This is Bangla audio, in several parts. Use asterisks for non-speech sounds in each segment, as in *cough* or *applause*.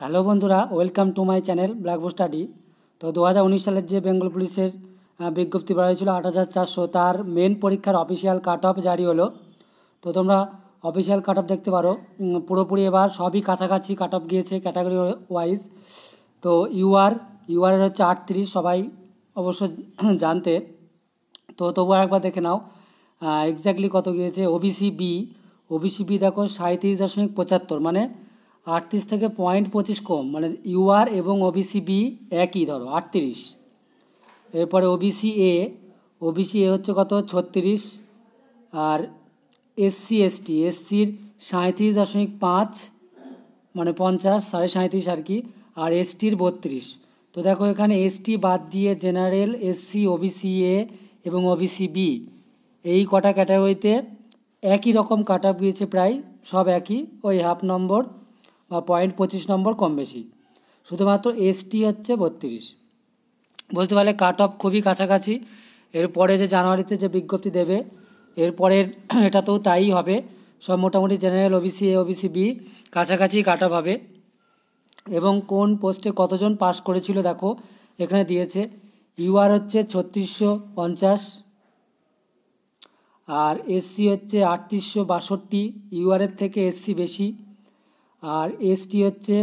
হ্যালো বন্ধুরা welcome to my channel blackboard study তো দু সালের যে বেঙ্গল পুলিশের বিজ্ঞপ্তি বার হয়েছিল আট হাজার চারশো তার মেন পরীক্ষার অফিসিয়াল কাট অফ জারি হলো তো তোমরা অফিসিয়াল কাট অফ দেখতে পারো পুরোপুরি এবার সবই কাছাকাছি কাট অফ গিয়েছে ক্যাটাগরি ওয়াইজ তো ইউআর ইউআরের হচ্ছে আটত্রিশ সবাই অবশ্য *clears throat* জানতে তো তবু আরেকবার দেখে নাও এক্স্যাক্টলি কত গিয়েছে ওবিসি বি ওবিসি বি দেখো সাঁত্রিশ দশমিক পঁচাত্তর মানে আটত্রিশ থেকে পয়েন্ট পঁচিশ কম মানে ইউআর এবং ওবিসি বি একই ধরো আটত্রিশ এরপরে ওবিসি এ ওবিসি এ হচ্ছে কত ছত্রিশ আর এসসি এসটি এসসির সাঁত্রিশ দশমিক পাঁচ মানে পঞ্চাশ সাড়ে সাঁত্রিশ আর কি আর এসটির বত্রিশ তো দেখো এখানে এসটি বাদ দিয়ে জেনারেল এসসি ওবিসি এ এবং ওবিসি বি এই কটা ক্যাটাগরিতে একই রকম কাট আপ গিয়েছে প্রায় সব একই ওই হাফ নম্বর বা পয়েন্ট পঁচিশ নম্বর কম বেশি শুধুমাত্র এসটি হচ্ছে বত্রিশ বুঝতে পারলে কাট অফ খুবই কাছাকাছি এরপরে যে জানুয়ারিতে যে বিজ্ঞপ্তি দেবে এরপরের *clears throat* এটা তো তাই হবে সব মোটামুটি general OBC A OBC B কাছাকাছি কাট অফ হবে এবং কোন পোস্টে কতজন পাস করেছিল দেখো এখানে দিয়েছে ইউআর হচ্ছে ছত্রিশশো পঞ্চাশ আর এসসি হচ্ছে আটত্রিশশো বাষট্টি ইউআরের থেকে এসসি বেশি আর এসটি হচ্ছে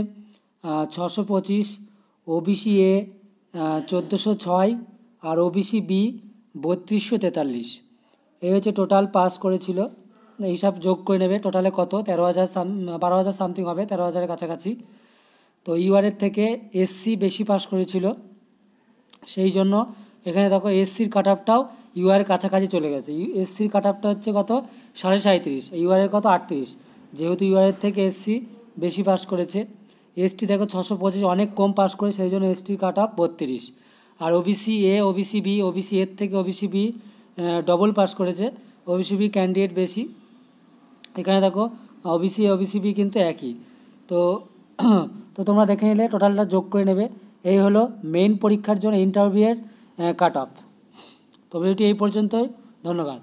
ছশো পঁচিশ ওবিসি এ চোদ্দোশো ছয় আর ওবিসি বি বত্রিশশো তেতাল্লিশ এই হচ্ছে টোটাল পাস করেছিল হিসাব যোগ করে নেবে টোটালে কত তেরো হাজার সাম বারো হাজার সামথিং হবে তেরো হাজারের কাছাকাছি তো ইউআরের থেকে এসসি বেশি পাস করেছিল সেই জন্য এখানে দেখো এসসির কাট অফটাও ইউআর কাছাকাছি চলে গেছে এসসির কাট অফটা হচ্ছে কত সাড়ে সাঁত্রিশ ইউআরের কত আটত্রিশ যেহেতু ইউআরের থেকে এসসি বেশি পাস করেছে এসটি দেখো ছশো পঁচিশ অনেক কম পাস করে সেই জন্য এসটির কাট অফ বত্রিশ আর OBC A OBC B OBC এর থেকে ওবিসি বি ডবল পাস করেছে ওবিসি বি ক্যান্ডিডেট বেশি এখানে দেখো ওবিসি ওবিসি বি কিন্তু একই তো *clears throat* তো তোমরা দেখে নিলে টোটালটা যোগ করে নেবে এই হলো মেইন পরীক্ষার জন্য ইন্টারভিউয়ের কাট অফ তো ভিডিওটি এই পর্যন্তই ধন্যবাদ